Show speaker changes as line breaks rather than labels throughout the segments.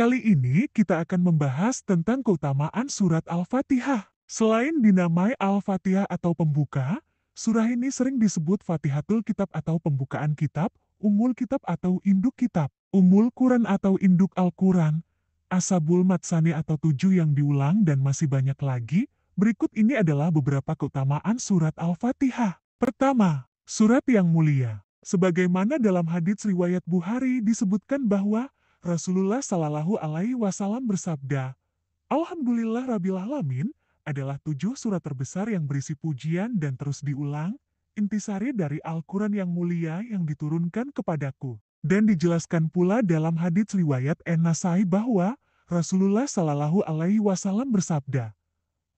Kali ini kita akan membahas tentang keutamaan surat Al-Fatihah. Selain dinamai Al-Fatihah atau pembuka, surah ini sering disebut Fatihatul Kitab atau pembukaan kitab, Umul Kitab atau Induk Kitab, Umul Quran atau Induk Al-Quran, Asabul Matsani atau tujuh yang diulang dan masih banyak lagi. Berikut ini adalah beberapa keutamaan surat Al-Fatihah. Pertama, surat yang mulia. Sebagaimana dalam hadits riwayat Bukhari disebutkan bahwa Rasulullah Shallallahu Alaihi Wasallam bersabda, Alhamdulillah Rabbil Alamin adalah tujuh surat terbesar yang berisi pujian dan terus diulang, intisari dari Al-Quran yang mulia yang diturunkan kepadaku. Dan dijelaskan pula dalam hadits riwayat Enasai bahwa Rasulullah Shallallahu Alaihi Wasallam bersabda,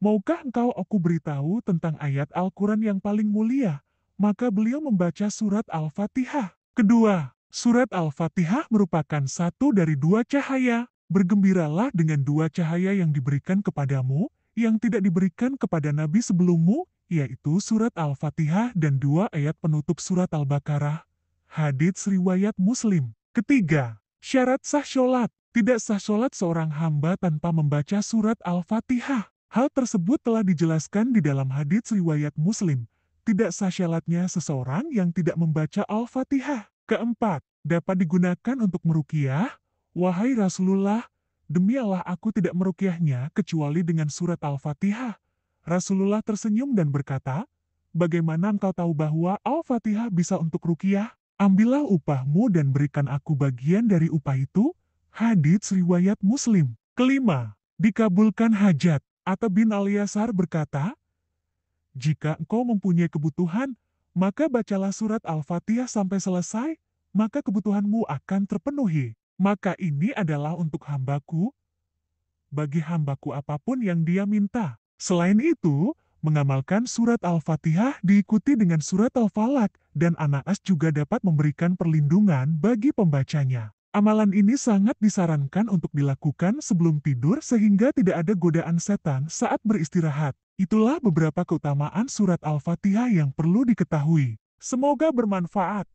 Maukah engkau aku beritahu tentang ayat Al-Quran yang paling mulia? Maka beliau membaca surat Al-Fatihah. Kedua, Surat Al-Fatihah merupakan satu dari dua cahaya. Bergembiralah dengan dua cahaya yang diberikan kepadamu, yang tidak diberikan kepada nabi sebelummu, yaitu surat Al-Fatihah dan dua ayat penutup surat Al-Baqarah. Hadits riwayat Muslim. Ketiga, syarat sah sholat. Tidak sah sholat seorang hamba tanpa membaca surat Al-Fatihah. Hal tersebut telah dijelaskan di dalam hadits riwayat Muslim. Tidak sah sholatnya seseorang yang tidak membaca Al-Fatihah. Keempat, dapat digunakan untuk merukiah, Wahai Rasulullah, demi Allah aku tidak merukiahnya kecuali dengan surat Al-Fatihah. Rasulullah tersenyum dan berkata, Bagaimana engkau tahu bahwa Al-Fatihah bisa untuk rukiah? Ambillah upahmu dan berikan aku bagian dari upah itu. Hadits Riwayat Muslim. Kelima, dikabulkan hajat. Atta bin Al-Yasar berkata, Jika engkau mempunyai kebutuhan, maka bacalah surat Al-Fatihah sampai selesai, maka kebutuhanmu akan terpenuhi. Maka ini adalah untuk hambaku, bagi hambaku apapun yang dia minta. Selain itu, mengamalkan surat Al-Fatihah diikuti dengan surat Al-Falak, dan Anas juga dapat memberikan perlindungan bagi pembacanya. Amalan ini sangat disarankan untuk dilakukan sebelum tidur sehingga tidak ada godaan setan saat beristirahat. Itulah beberapa keutamaan surat Al-Fatihah yang perlu diketahui. Semoga bermanfaat.